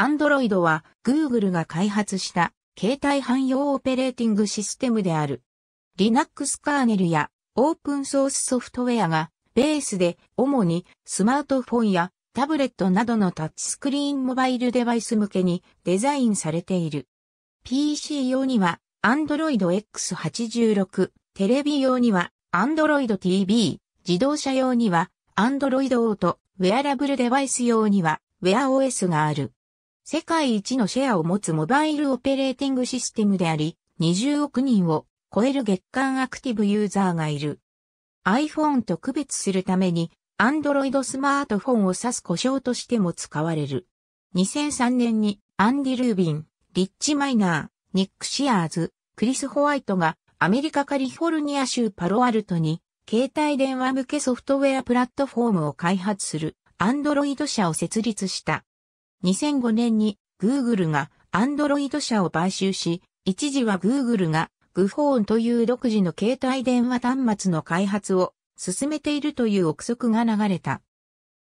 Android は Google が開発した携帯汎用オペレーティングシステムである。Linux カーネルやオープンソースソフトウェアがベースで主にスマートフォンやタブレットなどのタッチスクリーンモバイルデバイス向けにデザインされている。PC 用には Android X86、テレビ用には Android TV、自動車用には Android Auto、ウェアラブルデバイス用には WearOS がある。世界一のシェアを持つモバイルオペレーティングシステムであり、20億人を超える月間アクティブユーザーがいる。iPhone と区別するために、Android スマートフォンを指す故障としても使われる。2003年にアンディ・ルービン、リッチ・マイナー、ニック・シアーズ、クリス・ホワイトがアメリカカリフォルニア州パロアルトに携帯電話向けソフトウェアプラットフォームを開発する Android 社を設立した。2005年に Google が Android 社を買収し、一時は Google が GoPhone という独自の携帯電話端末の開発を進めているという憶測が流れた。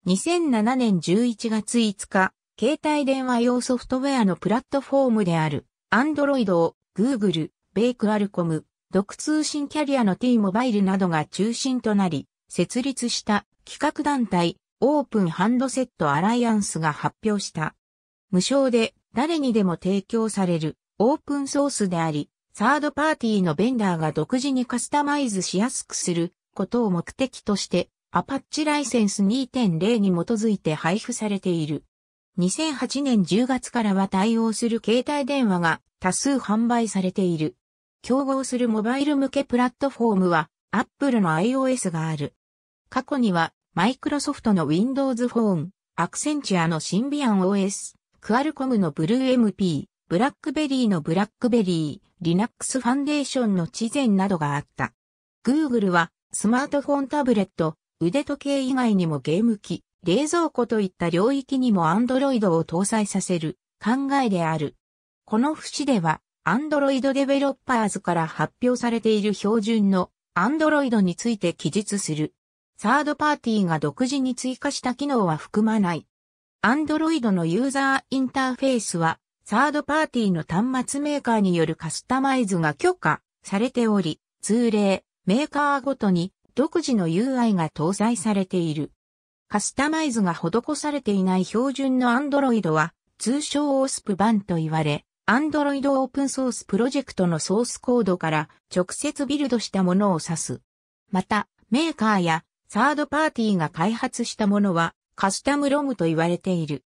2007年11月5日、携帯電話用ソフトウェアのプラットフォームである Android を Google、米クアルコム、独通信キャリアの T モバイルなどが中心となり、設立した企画団体オープンハンドセットアライアンスが発表した。無償で誰にでも提供されるオープンソースであり、サードパーティーのベンダーが独自にカスタマイズしやすくすることを目的として、アパッチライセンス2.0に基づいて配布されている。2008年10月からは対応する携帯電話が多数販売されている。競合するモバイル向けプラットフォームは Apple の iOS がある。過去にはマイクロソフトの Windows フォーン、アクセンチュアのシンビアン OS、クアルコムのブルー MP、ブラックベリーのブラックベリー、Linux ファンデーションの知前などがあった。Google はスマートフォンタブレット、腕時計以外にもゲーム機、冷蔵庫といった領域にも Android を搭載させる考えである。この節では Android デベロッパーズから発表されている標準の Android について記述する。サードパーティーが独自に追加した機能は含まない。Android のユーザーインターフェースは、サードパーティーの端末メーカーによるカスタマイズが許可されており、通例、メーカーごとに独自の UI が搭載されている。カスタマイズが施されていない標準の Android は、通称 OSP 版と言われ、Android Open Source プロジェクトのソースコードから直接ビルドしたものを指す。また、メーカーやサードパーティーが開発したものはカスタムロムと言われている。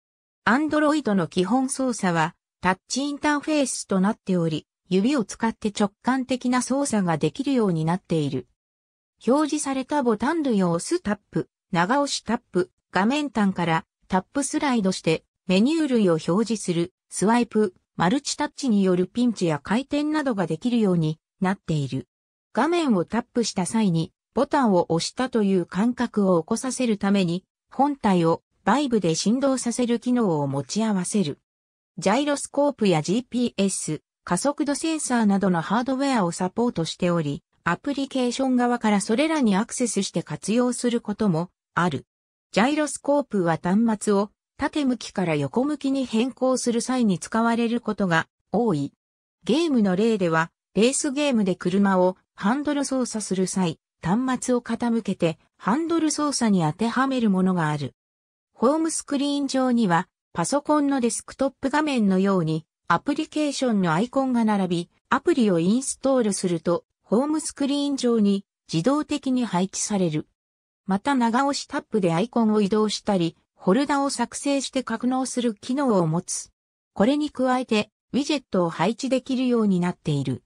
アンドロイドの基本操作はタッチインターフェースとなっており、指を使って直感的な操作ができるようになっている。表示されたボタン類を押すタップ、長押しタップ、画面端からタップスライドしてメニュー類を表示するスワイプ、マルチタッチによるピンチや回転などができるようになっている。画面をタップした際にボタンを押したという感覚を起こさせるために、本体をバイブで振動させる機能を持ち合わせる。ジャイロスコープや GPS、加速度センサーなどのハードウェアをサポートしており、アプリケーション側からそれらにアクセスして活用することもある。ジャイロスコープは端末を縦向きから横向きに変更する際に使われることが多い。ゲームの例では、レースゲームで車をハンドル操作する際、端末を傾けてハンドル操作に当てはめるものがある。ホームスクリーン上にはパソコンのデスクトップ画面のようにアプリケーションのアイコンが並び、アプリをインストールするとホームスクリーン上に自動的に配置される。また長押しタップでアイコンを移動したり、フォルダを作成して格納する機能を持つ。これに加えて、ウィジェットを配置できるようになっている。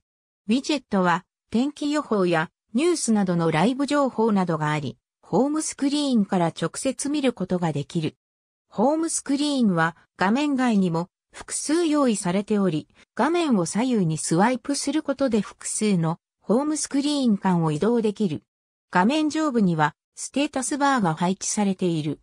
ウィジェットは、天気予報やニュースなどのライブ情報などがあり、ホームスクリーンから直接見ることができる。ホームスクリーンは画面外にも複数用意されており、画面を左右にスワイプすることで複数のホームスクリーン間を移動できる。画面上部にはステータスバーが配置されている。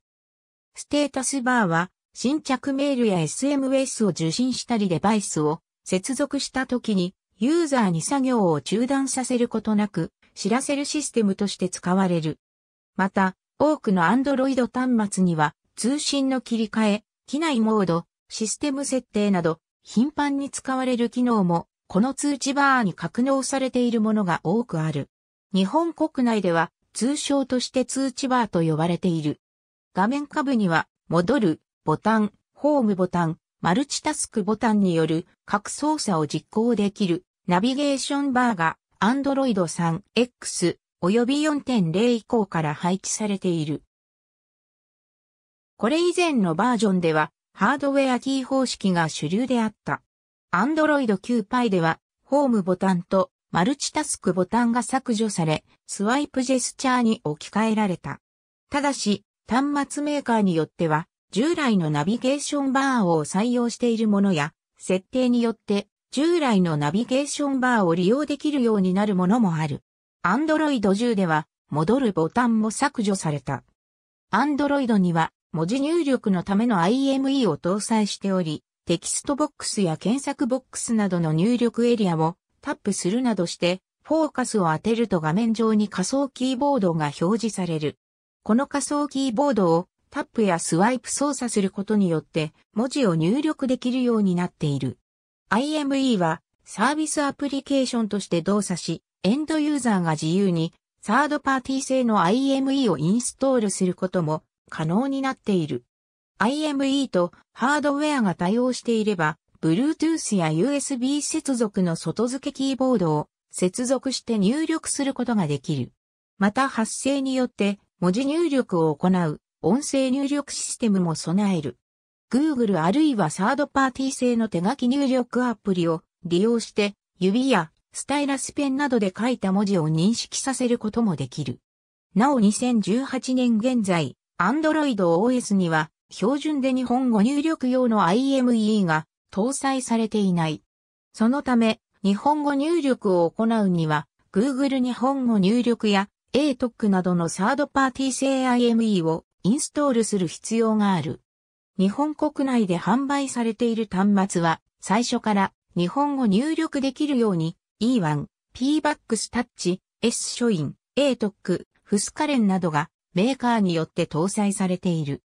ステータスバーは新着メールや SMS を受信したりデバイスを接続した時にユーザーに作業を中断させることなく知らせるシステムとして使われる。また、多くの Android 端末には通信の切り替え、機内モード、システム設定など、頻繁に使われる機能も、この通知バーに格納されているものが多くある。日本国内では通称として通知バーと呼ばれている。画面下部には、戻る、ボタン、ホームボタン、マルチタスクボタンによる各操作を実行できるナビゲーションバーが Android 3X 及び4.0以降から配置されている。これ以前のバージョンでは、ハードウェアキー方式が主流であった。Android 9 p i では、ホームボタンとマルチタスクボタンが削除され、スワイプジェスチャーに置き換えられた。ただし、端末メーカーによっては、従来のナビゲーションバーを採用しているものや、設定によって従来のナビゲーションバーを利用できるようになるものもある。Android 10では、戻るボタンも削除された。Android には、文字入力のための IME を搭載しており、テキストボックスや検索ボックスなどの入力エリアをタップするなどして、フォーカスを当てると画面上に仮想キーボードが表示される。この仮想キーボードをタップやスワイプ操作することによって文字を入力できるようになっている。IME はサービスアプリケーションとして動作し、エンドユーザーが自由にサードパーティー製の IME をインストールすることも可能になっている。IME とハードウェアが対応していれば、Bluetooth や USB 接続の外付けキーボードを接続して入力することができる。また発生によって文字入力を行う音声入力システムも備える。Google あるいはサードパーティー製の手書き入力アプリを利用して指やスタイラスペンなどで書いた文字を認識させることもできる。なお2018年現在、Android OS には標準で日本語入力用の IME が搭載されていない。そのため、日本語入力を行うには、Google 日本語入力や ATOC などのサードパーティー製 IME をインストールする必要がある。日本国内で販売されている端末は、最初から日本語入力できるように E1、PBAX タッチ、S 書院、ATOC、フスカレンなどがメーカーによって搭載されている。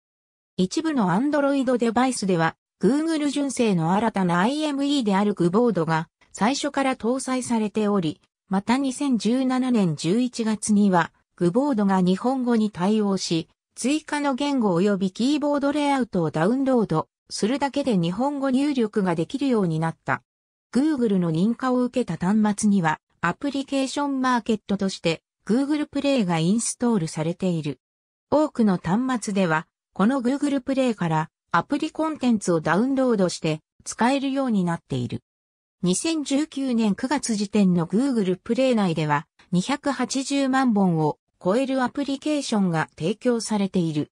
一部の Android デバイスでは Google 純正の新たな IME であるグボードが最初から搭載されており、また2017年11月にはグボードが日本語に対応し、追加の言語及びキーボードレイアウトをダウンロードするだけで日本語入力ができるようになった。Google の認可を受けた端末にはアプリケーションマーケットとして Google Play がインストールされている。多くの端末ではこの Google Play からアプリコンテンツをダウンロードして使えるようになっている。2019年9月時点の Google プレイ内では280万本を超えるアプリケーションが提供されている。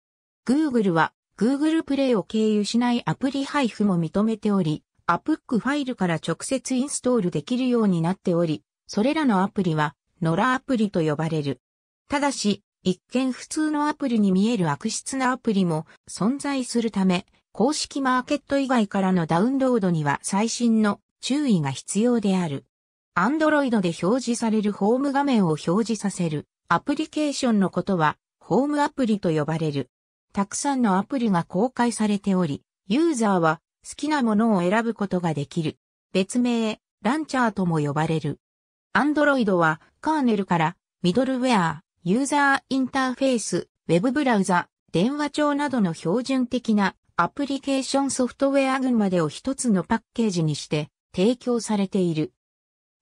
Google は Google Play を経由しないアプリ配布も認めており、APP ファイルから直接インストールできるようになっており、それらのアプリはノラアプリと呼ばれる。ただし、一見普通のアプリに見える悪質なアプリも存在するため、公式マーケット以外からのダウンロードには最新の注意が必要である。Android で表示されるホーム画面を表示させるアプリケーションのことは、ホームアプリと呼ばれる。たくさんのアプリが公開されており、ユーザーは好きなものを選ぶことができる。別名、ランチャーとも呼ばれる。アンドロイドは、カーネルから、ミドルウェア、ユーザーインターフェース、ウェブブラウザ、電話帳などの標準的なアプリケーションソフトウェア群までを一つのパッケージにして提供されている。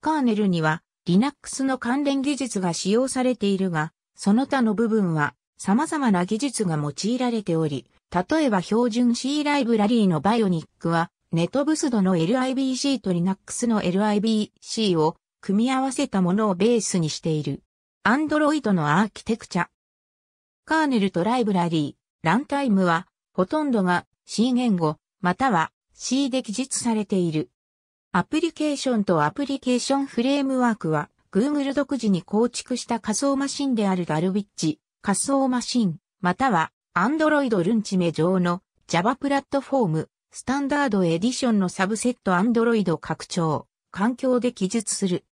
カーネルには Linux の関連技術が使用されているが、その他の部分は様々な技術が用いられており、例えば標準 C ライブラリーのバイオニックは、ネットブスドの LIBC と Linux の LIBC を組み合わせたものをベースにしている。Android のアーキテクチャ。カーネルとライブラリー、ランタイムは、ほとんどが C 言語、または C で記述されている。アプリケーションとアプリケーションフレームワークは、Google 独自に構築した仮想マシンであるダルビッチ、仮想マシン、または Android ルンチメ上の Java プラットフォーム、スタンダードエディションのサブセット Android 拡張、環境で記述する。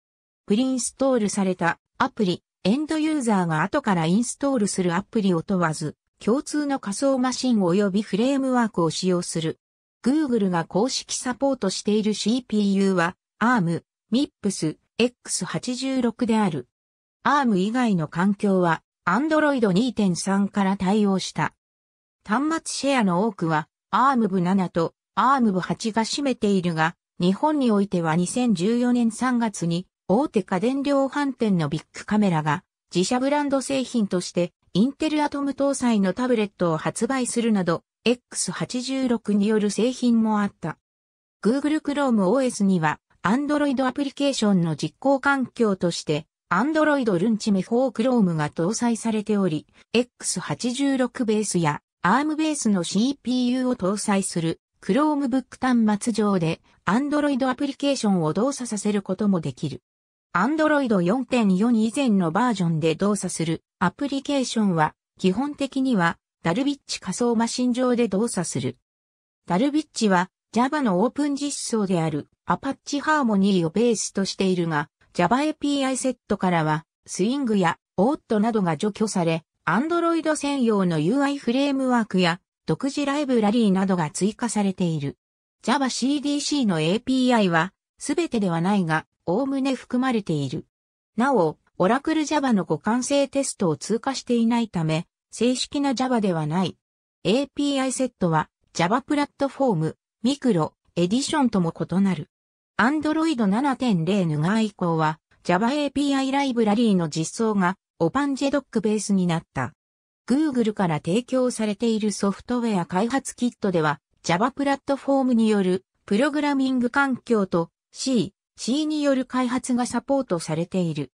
プリインストールされたアプリ、エンドユーザーが後からインストールするアプリを問わず、共通の仮想マシン及びフレームワークを使用する。Google が公式サポートしている CPU は ARM、MIPS、X86 である。ARM 以外の環境は Android 2.3から対応した。端末シェアの多くは ARM 部7と ARM 部8が占めているが、日本においては2014年3月に大手家電量販店のビッグカメラが自社ブランド製品としてインテルアトム搭載のタブレットを発売するなど X86 による製品もあった。Google Chrome OS には Android アプリケーションの実行環境として Android l a チ n c h m Chrome が搭載されており、X86 ベースや ARM ベースの CPU を搭載する Chromebook 端末上で Android アプリケーションを動作させることもできる。Android 4.4以前のバージョンで動作するアプリケーションは基本的にはダルビッチ仮想マシン上で動作する。ダルビッチは Java のオープン実装である Apache Harmony をベースとしているが、Java API セットからはスイングやオートなどが除去され、Android 専用の UI フレームワークや独自ライブラリーなどが追加されている。Java CDC の API は全てではないが、概ね含まれている。なお、オラクル Java の互換性テストを通過していないため、正式な Java ではない。API セットは Java プラットフォーム、ミクロ、エディションとも異なる。Android 7.0ヌガー以降は Java API ライブラリーの実装が OpenJDoc ベースになった。Google から提供されているソフトウェア開発キットでは Java プラットフォームによるプログラミング環境と C、C による開発がサポートされている。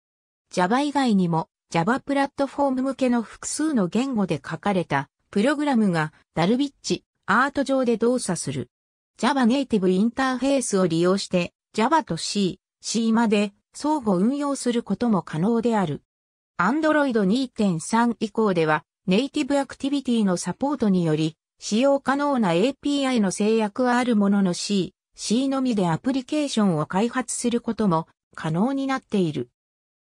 Java 以外にも Java プラットフォーム向けの複数の言語で書かれたプログラムがダルビッチアート上で動作する。Java ネイティブインターフェースを利用して Java と C、C まで相互運用することも可能である。Android 2.3以降ではネイティブアクティビティのサポートにより使用可能な API の制約はあるものの C、C のみでアプリケーションを開発することも可能になっている。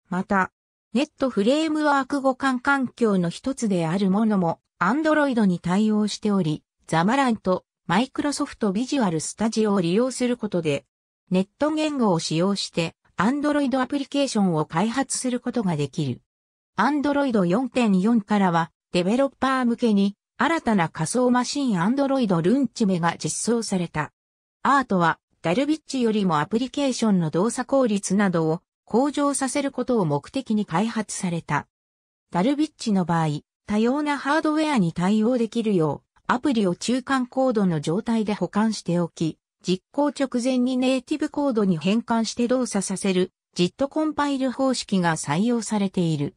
また、ネットフレームワーク互換環境の一つであるものも、Android に対応しており、ザマランとマイクロソフトビジュアルスタジオを利用することで、ネット言語を使用して、Android アプリケーションを開発することができる。Android 4.4からは、デベロッパー向けに、新たな仮想マシン Android ルンチメが実装された。アートは、ダルビッチよりもアプリケーションの動作効率などを向上させることを目的に開発された。ダルビッチの場合、多様なハードウェアに対応できるよう、アプリを中間コードの状態で保管しておき、実行直前にネイティブコードに変換して動作させるジットコンパイル方式が採用されている。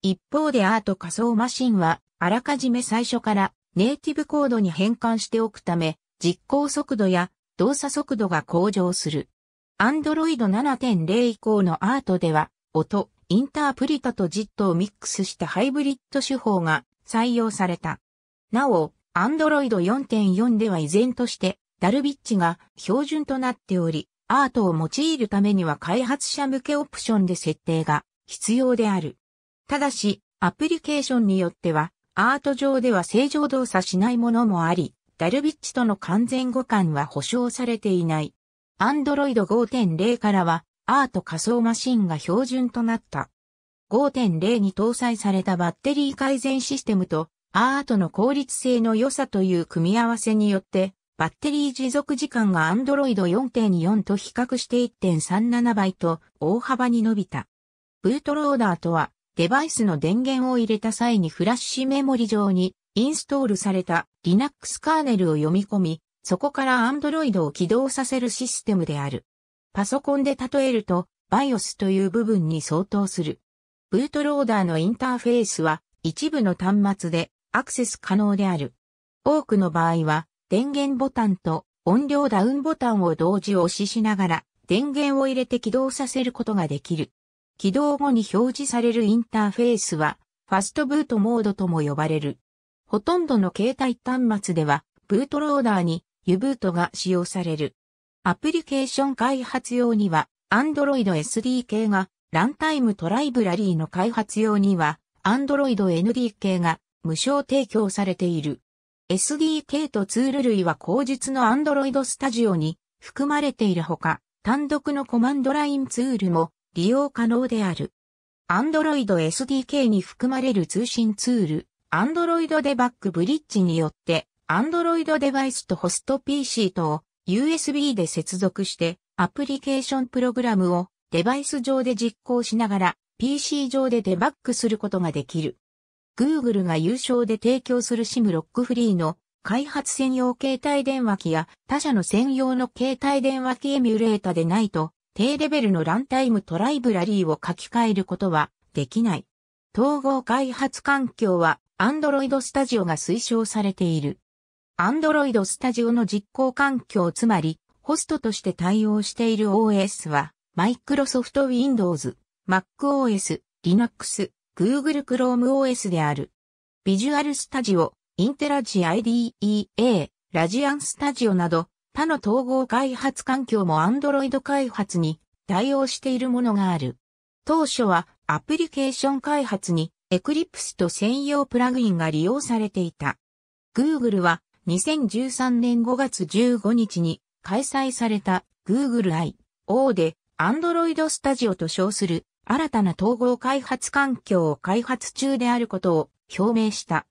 一方でアート仮想マシンは、あらかじめ最初からネイティブコードに変換しておくため、実行速度や動作速度が向上する。Android 7.0以降のアートでは、音、インタープリタとジットをミックスしたハイブリッド手法が採用された。なお、Android 4.4では依然として、ダルビッチが標準となっており、アートを用いるためには開発者向けオプションで設定が必要である。ただし、アプリケーションによっては、アート上では正常動作しないものもあり、ダルビッチとの完全互換は保証されていない。Android 5.0からは、アート仮想マシンが標準となった。5.0に搭載されたバッテリー改善システムと、アートの効率性の良さという組み合わせによって、バッテリー持続時間が Android 4.4と比較して1.37倍と大幅に伸びた。ブートローダーとは、デバイスの電源を入れた際にフラッシュメモリ上にインストールされた Linux カーネルを読み込み、そこから Android を起動させるシステムである。パソコンで例えると、BIOS という部分に相当する。ブートローダーのインターフェースは一部の端末でアクセス可能である。多くの場合は電源ボタンと音量ダウンボタンを同時押ししながら電源を入れて起動させることができる。起動後に表示されるインターフェースはファストブートモードとも呼ばれる。ほとんどの携帯端末ではブートローダーにユブートが使用される。アプリケーション開発用には Android SDK が、ランタイムトライブラリーの開発用には Android NDK が無償提供されている。SDK とツール類は後日の Android Studio に含まれているほか、単独のコマンドラインツールも利用可能である。Android SDK に含まれる通信ツール、Android デバッ r ブリッジによって Android デバイスとホスト PC とを USB で接続してアプリケーションプログラムをデバイス上で実行しながら PC 上でデバッグすることができる。Google が優勝で提供する SIM ロックフリーの開発専用携帯電話機や他社の専用の携帯電話機エミュレータでないと低レベルのランタイムトライブラリーを書き換えることはできない。統合開発環境は Android Studio が推奨されている。Android Studio の実行環境つまり、ホストとして対応している OS は、Microsoft Windows、MacOS、Linux、Google Chrome OS である。Visual Studio、IntelliJ IDEA、Radian Studio など、他の統合開発環境も Android 開発に対応しているものがある。当初はアプリケーション開発に Eclipse と専用プラグインが利用されていた。Google は2013年5月15日に開催された Google I.O. で Android Studio と称する新たな統合開発環境を開発中であることを表明した。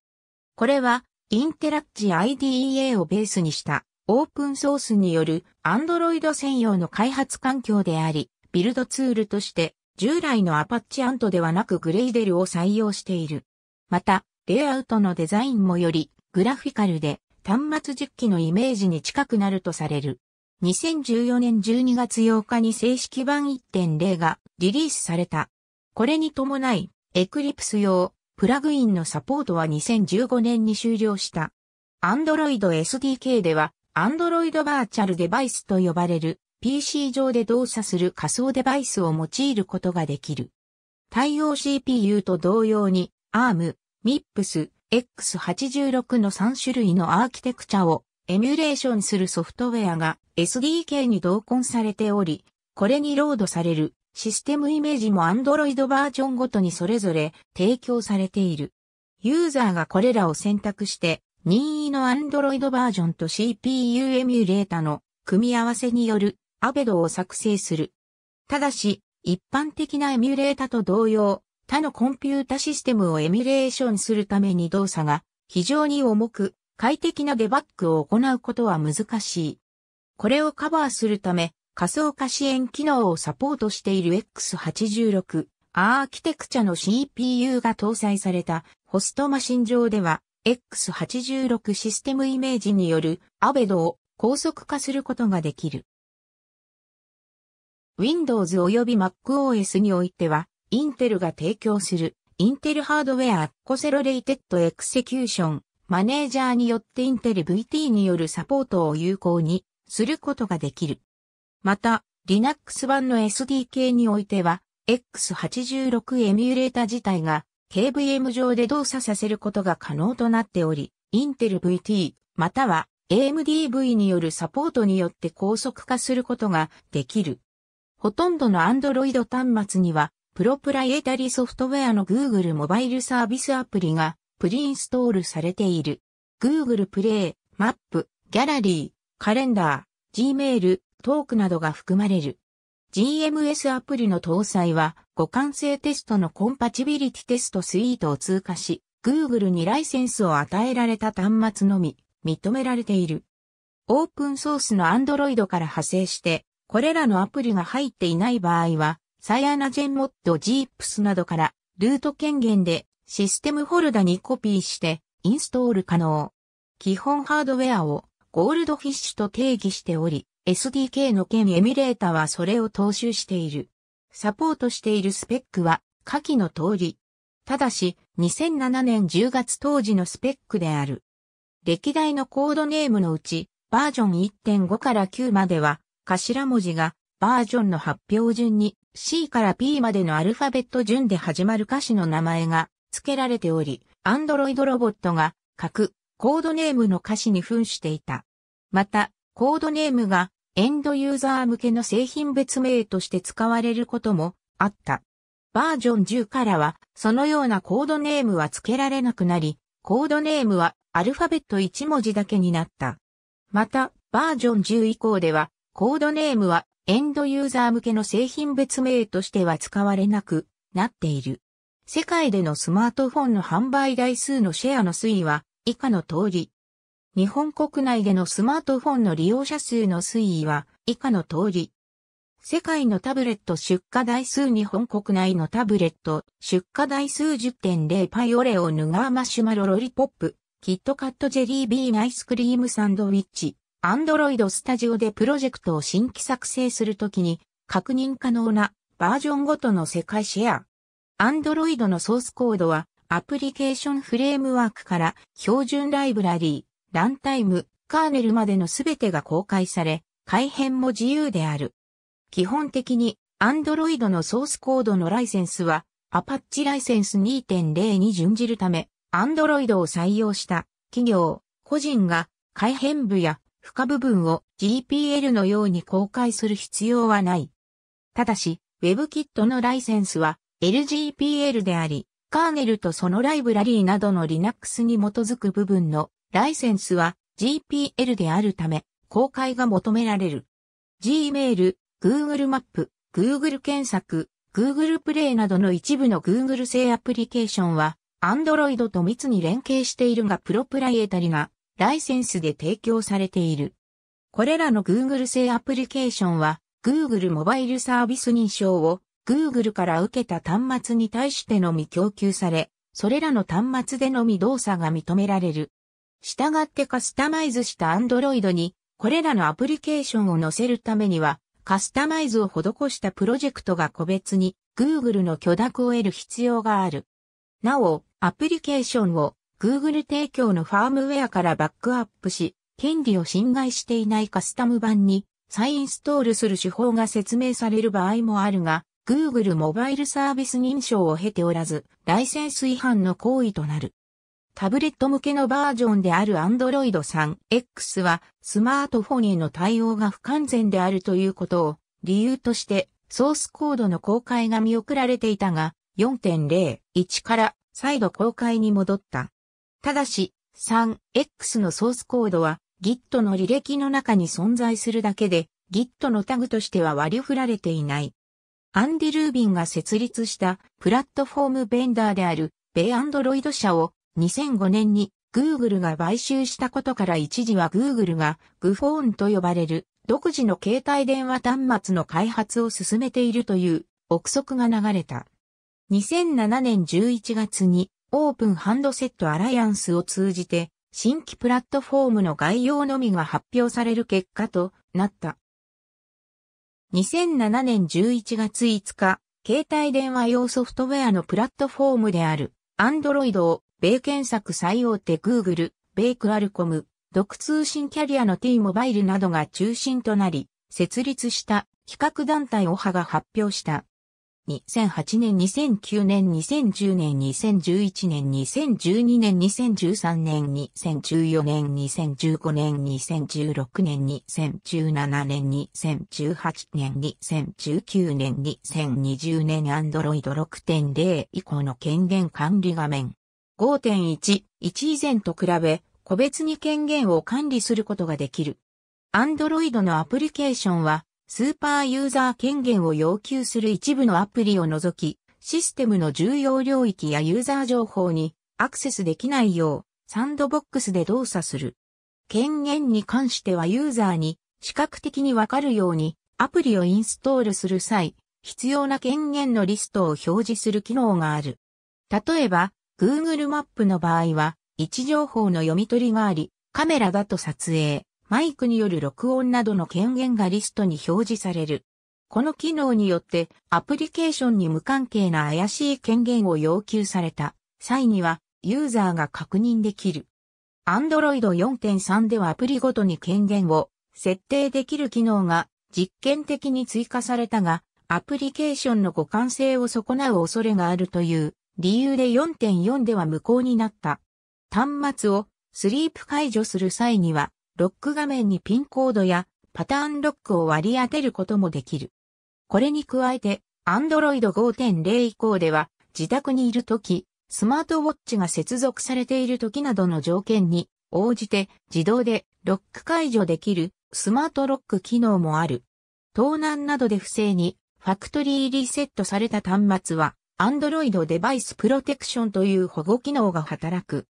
これはインテラッチ IDEA をベースにしたオープンソースによる Android 専用の開発環境であり、ビルドツールとして従来の a p a c h ン Ant ではなくグレイデルを採用している。また、レイアウトのデザインもよりグラフィカルで端末10機のイメージに近くなるとされる。2014年12月8日に正式版1.0がリリースされた。これに伴い、Eclipse 用プラグインのサポートは2015年に終了した。Android SDK では、Android バーチャルデバイスと呼ばれる PC 上で動作する仮想デバイスを用いることができる。対応 CPU と同様に ARM、MIPS、X86 の3種類のアーキテクチャをエミュレーションするソフトウェアが SDK に同梱されており、これにロードされるシステムイメージも Android バージョンごとにそれぞれ提供されている。ユーザーがこれらを選択して任意の Android バージョンと CPU エミュレータの組み合わせによるアベドを作成する。ただし、一般的なエミュレータと同様、他のコンピュータシステムをエミュレーションするために動作が非常に重く快適なデバッグを行うことは難しい。これをカバーするため仮想化支援機能をサポートしている X86 アーキテクチャの CPU が搭載されたホストマシン上では X86 システムイメージによるアベドを高速化することができる。Windows 及び MacOS においてはインテルが提供する、インテルハードウェアコセロレイテッドエクセキューション、マネージャーによってインテル VT によるサポートを有効にすることができる。また、Linux 版の SDK においては、X86 エミュレータ自体が KVM 上で動作させることが可能となっており、インテル VT または AMDV によるサポートによって高速化することができる。ほとんどの Android 端末にはプロプライエタリソフトウェアの Google モバイルサービスアプリがプリインストールされている。Google プレイ、マップ、ギャラリー、カレンダー、Gmail、トークなどが含まれる。GMS アプリの搭載は互換性テストのコンパチビリティテストスイートを通過し、Google にライセンスを与えられた端末のみ認められている。オープンソースの Android から派生して、これらのアプリが入っていない場合は、サイアナジェンモッドジープスなどからルート権限でシステムフォルダにコピーしてインストール可能。基本ハードウェアをゴールドフィッシュと定義しており、SDK の兼エミュレータはそれを踏襲している。サポートしているスペックは下記の通り。ただし、2007年10月当時のスペックである。歴代のコードネームのうち、バージョン1.5から9までは、頭文字がバージョンの発表順に C から P までのアルファベット順で始まる歌詞の名前が付けられており、アンドロイドロボットが各コードネームの歌詞に噴していた。また、コードネームがエンドユーザー向けの製品別名として使われることもあった。バージョン10からは、そのようなコードネームは付けられなくなり、コードネームはアルファベット1文字だけになった。また、バージョン10以降では、コードネームはエンドユーザー向けの製品別名としては使われなくなっている。世界でのスマートフォンの販売台数のシェアの推移は以下の通り。日本国内でのスマートフォンの利用者数の推移は以下の通り。世界のタブレット出荷台数日本国内のタブレット出荷台数10.0パイオレオヌガーマシュマロロリポップキットカットジェリービーンアイスクリームサンドウィッチアンドロイドスタジオでプロジェクトを新規作成するときに確認可能なバージョンごとの世界シェア。アンドロイドのソースコードはアプリケーションフレームワークから標準ライブラリー、ランタイム、カーネルまでのすべてが公開され、改変も自由である。基本的に Android のソースコードのライセンスは Apache ライセンス2.0に準じるため、Android を採用した企業、個人が改変部や負荷部分を GPL のように公開する必要はない。ただし、WebKit のライセンスは LGPL であり、カーネルとそのライブラリーなどの Linux に基づく部分のライセンスは GPL であるため公開が求められる。Gmail、Google マップ、Google 検索、Google プレイなどの一部の Google 製アプリケーションは Android と密に連携しているがプロプライエタリがライセンスで提供されている。これらの Google 製アプリケーションは Google モバイルサービス認証を Google から受けた端末に対してのみ供給され、それらの端末でのみ動作が認められる。従ってカスタマイズした Android にこれらのアプリケーションを載せるためにはカスタマイズを施したプロジェクトが個別に Google の許諾を得る必要がある。なお、アプリケーションを Google 提供のファームウェアからバックアップし、権利を侵害していないカスタム版に再インストールする手法が説明される場合もあるが、Google モバイルサービス認証を経ておらず、ライセンス違反の行為となる。タブレット向けのバージョンである Android 3X は、スマートフォンへの対応が不完全であるということを理由として、ソースコードの公開が見送られていたが、4.01から再度公開に戻った。ただし、3X のソースコードは Git の履歴の中に存在するだけで Git のタグとしては割り振られていない。アンディ・ルービンが設立したプラットフォームベンダーであるベアンドロイド社を2005年に Google が買収したことから一時は Google が Gphone と呼ばれる独自の携帯電話端末の開発を進めているという憶測が流れた。2007年11月にオープンハンドセットアライアンスを通じて、新規プラットフォームの概要のみが発表される結果となった。2007年11月5日、携帯電話用ソフトウェアのプラットフォームである、Android を、米検索最大手 Google、米クアルコム、独通信キャリアの T モバイルなどが中心となり、設立した企画団体オハが発表した。2008年、2009年、2010年、2011年、2012年、2013年、2014年、2015年、2016年、2017年、2018年、2019年、2020年、Android 6.0以降の権限管理画面。5.1、1以前と比べ、個別に権限を管理することができる。Android のアプリケーションは、スーパーユーザー権限を要求する一部のアプリを除き、システムの重要領域やユーザー情報にアクセスできないよう、サンドボックスで動作する。権限に関してはユーザーに視覚的にわかるようにアプリをインストールする際、必要な権限のリストを表示する機能がある。例えば、Google マップの場合は、位置情報の読み取りがあり、カメラだと撮影、マイクによる録音などの権限がリストに表示される。この機能によってアプリケーションに無関係な怪しい権限を要求された際にはユーザーが確認できる。Android 4.3ではアプリごとに権限を設定できる機能が実験的に追加されたがアプリケーションの互換性を損なう恐れがあるという理由で4.4では無効になった。端末をスリープ解除する際にはロック画面にピンコードやパターンロックを割り当てることもできる。これに加えて、Android 5.0以降では、自宅にいるとき、スマートウォッチが接続されているときなどの条件に応じて自動でロック解除できるスマートロック機能もある。盗難などで不正にファクトリーリセットされた端末は Android デバイスプロテクションという保護機能が働く。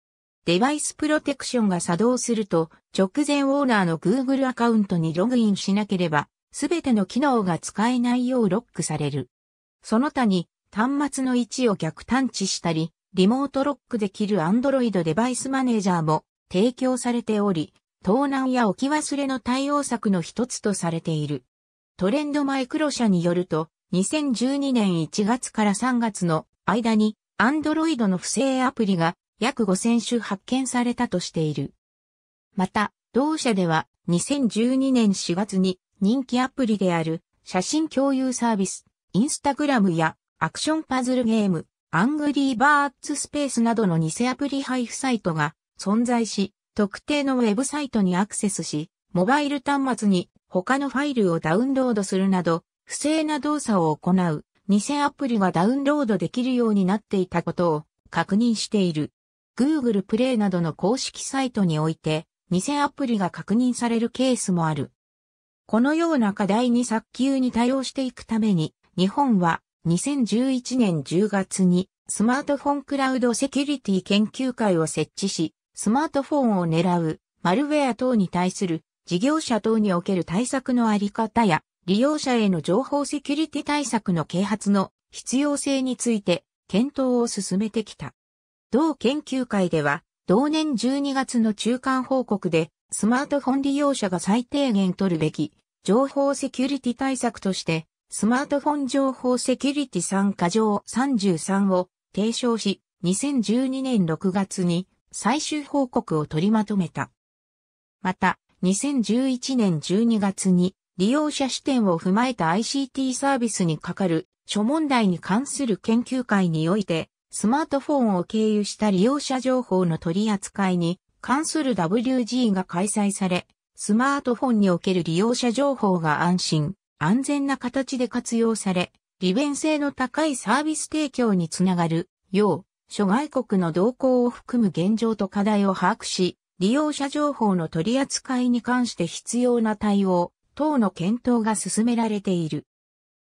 デバイスプロテクションが作動すると、直前オーナーの Google アカウントにログインしなければ、すべての機能が使えないようロックされる。その他に、端末の位置を逆探知したり、リモートロックできる Android デバイスマネージャーも提供されており、盗難や置き忘れの対応策の一つとされている。トレンドマイクロ社によると、2012年1月から3月の間に、Android の不正アプリが約5000種発見されたとしている。また、同社では2012年4月に人気アプリである写真共有サービス、インスタグラムやアクションパズルゲーム、アングリーバーツスペースなどの偽アプリ配布サイトが存在し、特定のウェブサイトにアクセスし、モバイル端末に他のファイルをダウンロードするなど、不正な動作を行う偽アプリがダウンロードできるようになっていたことを確認している。Google Play などの公式サイトにおいて、偽アプリが確認されるケースもある。このような課題に早急に対応していくために、日本は2011年10月にスマートフォンクラウドセキュリティ研究会を設置し、スマートフォンを狙うマルウェア等に対する事業者等における対策のあり方や利用者への情報セキュリティ対策の啓発の必要性について検討を進めてきた。同研究会では、同年12月の中間報告で、スマートフォン利用者が最低限取るべき、情報セキュリティ対策として、スマートフォン情報セキュリティ参加条33を提唱し、2012年6月に最終報告を取りまとめた。また、2011年12月に利用者視点を踏まえた ICT サービスにかかる諸問題に関する研究会において、スマートフォンを経由した利用者情報の取り扱いに関する WG が開催され、スマートフォンにおける利用者情報が安心、安全な形で活用され、利便性の高いサービス提供につながるよう、諸外国の動向を含む現状と課題を把握し、利用者情報の取り扱いに関して必要な対応等の検討が進められている。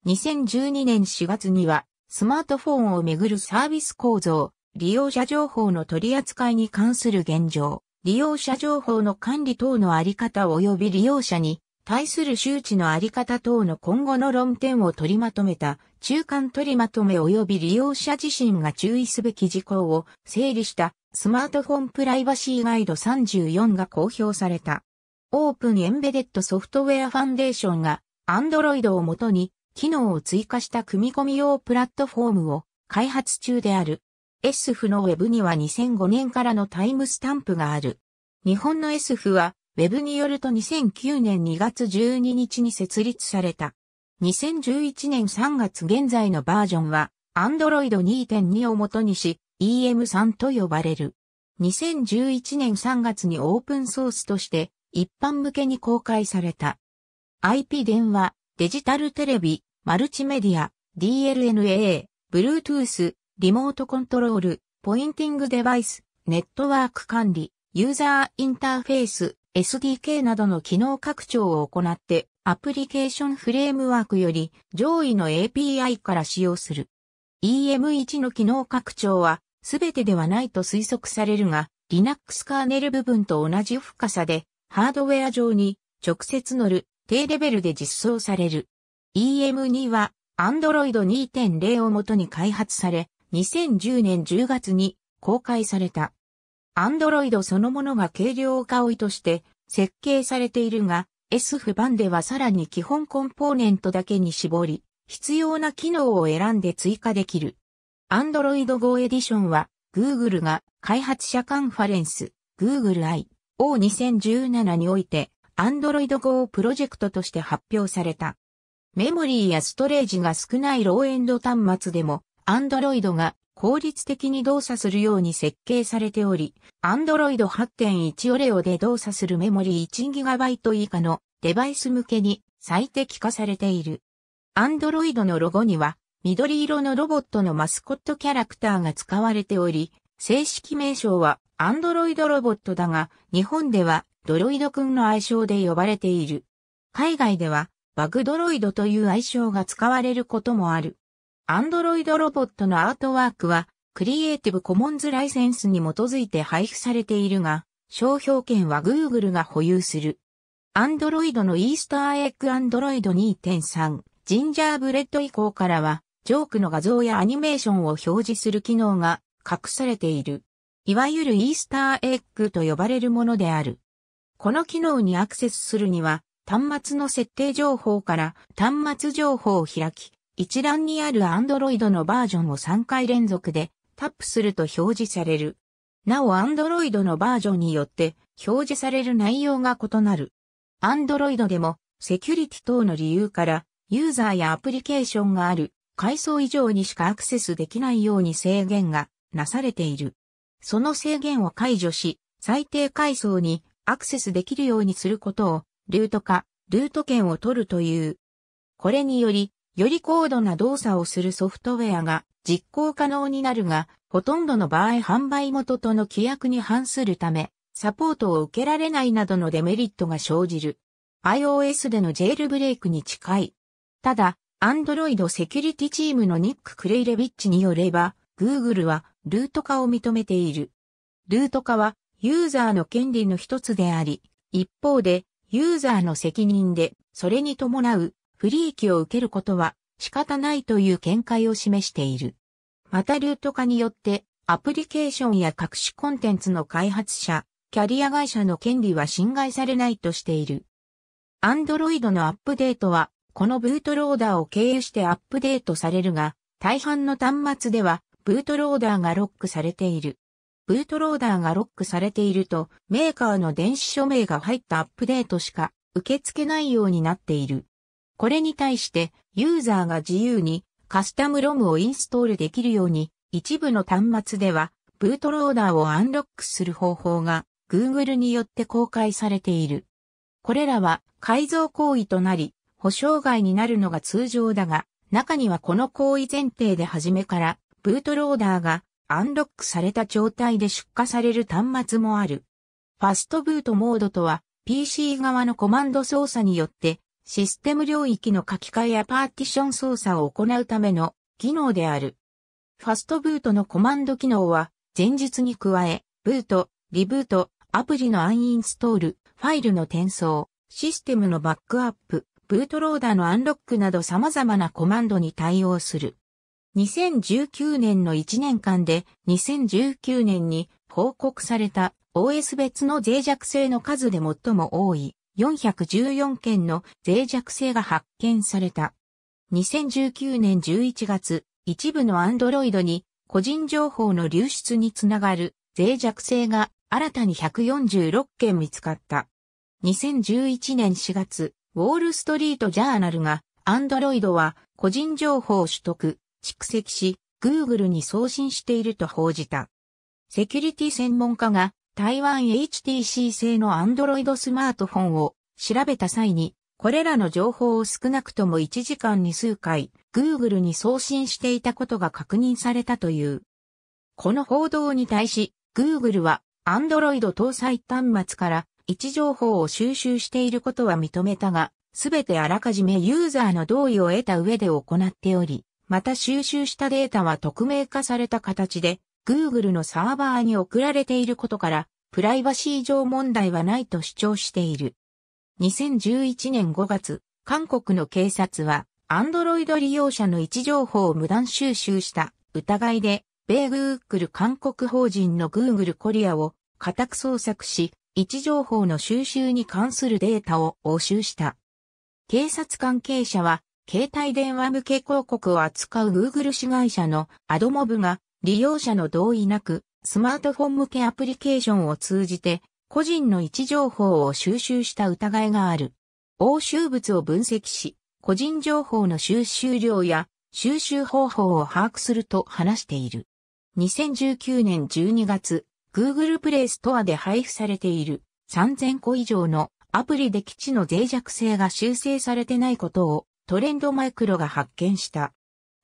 2012年4月にはスマートフォンをめぐるサービス構造、利用者情報の取り扱いに関する現状、利用者情報の管理等のあり方及び利用者に対する周知のあり方等の今後の論点を取りまとめた中間取りまとめ及び利用者自身が注意すべき事項を整理したスマートフォンプライバシーガイド34が公表された。オープンエンベデッドソフトウェアファンデーションが Android をもとに機能を追加した組み込み用プラットフォームを開発中である。SF の Web には2005年からのタイムスタンプがある。日本の SF は Web によると2009年2月12日に設立された。2011年3月現在のバージョンは Android 2.2をもとにし EM3 と呼ばれる。2011年3月にオープンソースとして一般向けに公開された。IP 電話、デジタルテレビ、マルチメディア、DLNA、Bluetooth、リモートコントロール、ポインティングデバイス、ネットワーク管理、ユーザーインターフェース、SDK などの機能拡張を行って、アプリケーションフレームワークより上位の API から使用する。EM1 の機能拡張は全てではないと推測されるが、Linux カーネル部分と同じ深さで、ハードウェア上に直接乗る低レベルで実装される。EM2 は Android 2.0をもとに開発され、2010年10月に公開された。Android そのものが軽量化を意図して設計されているが、SF 版ではさらに基本コンポーネントだけに絞り、必要な機能を選んで追加できる。Android Go エディションは、Google が開発者カンファレンス、Google I O2017 において、Android Go プロジェクトとして発表された。メモリーやストレージが少ないローエンド端末でも、Android が効率的に動作するように設計されており、Android 8.1オレオで動作するメモリー 1GB 以下のデバイス向けに最適化されている。Android のロゴには、緑色のロボットのマスコットキャラクターが使われており、正式名称は Android ロボットだが、日本ではドロイドくんの愛称で呼ばれている。海外ではバグドロイドという愛称が使われることもある。アンドロイドロボットのアートワークは、クリエイティブコモンズライセンスに基づいて配布されているが、商標権は Google が保有する。アンドロイドのイースターエッグアンドロイド2.3、ジンジャーブレッド以降からは、ジョークの画像やアニメーションを表示する機能が隠されている。いわゆるイースターエッグと呼ばれるものである。この機能にアクセスするには、端末の設定情報から端末情報を開き、一覧にある Android のバージョンを3回連続でタップすると表示される。なお Android のバージョンによって表示される内容が異なる。Android でもセキュリティ等の理由からユーザーやアプリケーションがある階層以上にしかアクセスできないように制限がなされている。その制限を解除し、最低階層にアクセスできるようにすることをルート化、ルート権を取るという。これにより、より高度な動作をするソフトウェアが実行可能になるが、ほとんどの場合販売元との規約に反するため、サポートを受けられないなどのデメリットが生じる。iOS でのジェールブレイクに近い。ただ、Android セキュリティチームのニック・クレイレビッチによれば、Google はルート化を認めている。ルート化はユーザーの権利の一つであり、一方でユーザーの責任で、それに伴う不利益を受けることは仕方ないという見解を示している。またルート化によって、アプリケーションや各種コンテンツの開発者、キャリア会社の権利は侵害されないとしている。Android のアップデートは、このブートローダーを経由してアップデートされるが、大半の端末では、ブートローダーがロックされている。ブートローダーがロックされていると、メーカーの電子署名が入ったアップデートしか受け付けないようになっている。これに対して、ユーザーが自由にカスタムロムをインストールできるように、一部の端末では、ブートローダーをアンロックする方法が Google によって公開されている。これらは改造行為となり、保証外になるのが通常だが、中にはこの行為前提で初めから、ブートローダーがアンロックされた状態で出荷される端末もある。ファストブートモードとは PC 側のコマンド操作によってシステム領域の書き換えやパーティション操作を行うための機能である。ファストブートのコマンド機能は前述に加え、ブート、リブート、アプリのアンインストール、ファイルの転送、システムのバックアップ、ブートローダーのアンロックなど様々なコマンドに対応する。2019年の1年間で2019年に報告された OS 別の脆弱性の数で最も多い414件の脆弱性が発見された。2019年11月、一部の Android に個人情報の流出につながる脆弱性が新たに146件見つかった。2011年4月、ウォールストリートジャーナルが、Android は個人情報取得、蓄積し、Google に送信していると報じた。セキュリティ専門家が台湾 HTC 製の Android スマートフォンを調べた際に、これらの情報を少なくとも1時間に数回 Google に送信していたことが確認されたという。この報道に対し Google は Android 搭載端末から位置情報を収集していることは認めたが、すべてあらかじめユーザーの同意を得た上で行っており、また収集したデータは匿名化された形で Google のサーバーに送られていることから、プライバシー上問題はないと主張している。2011年5月、韓国の警察は、Android 利用者の位置情報を無断収集した疑いで、米 Google 韓国法人の Google コリアを家宅捜索し、位置情報の収集に関するデータを押収した。警察関係者は、携帯電話向け広告を扱う Google 子会社のアドモブが利用者の同意なくスマートフォン向けアプリケーションを通じて個人の位置情報を収集した疑いがある。押収物を分析し、個人情報の収集量や収集方法を把握すると話している。2019年12月、Google プレイス r e で配布されている3000個以上のアプリで基地の脆弱性が修正されてないことをトレンドマイクロが発見した。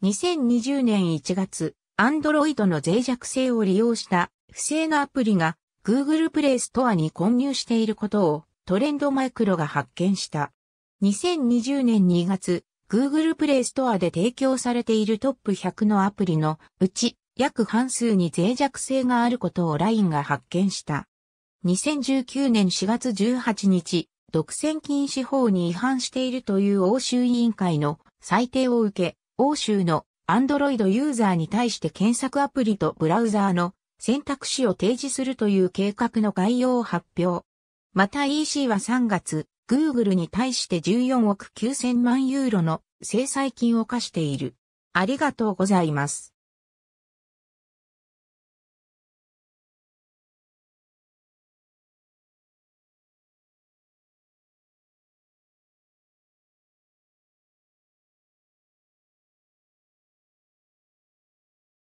2020年1月、アンドロイドの脆弱性を利用した不正なアプリが Google Play Store に混入していることをトレンドマイクロが発見した。2020年2月、Google Play Store で提供されているトップ100のアプリのうち約半数に脆弱性があることを LINE が発見した。2019年4月18日、独占禁止法に違反しているという欧州委員会の裁定を受け、欧州のアンドロイドユーザーに対して検索アプリとブラウザーの選択肢を提示するという計画の概要を発表。また EC は3月、Google に対して14億9000万ユーロの制裁金を課している。ありがとうございます。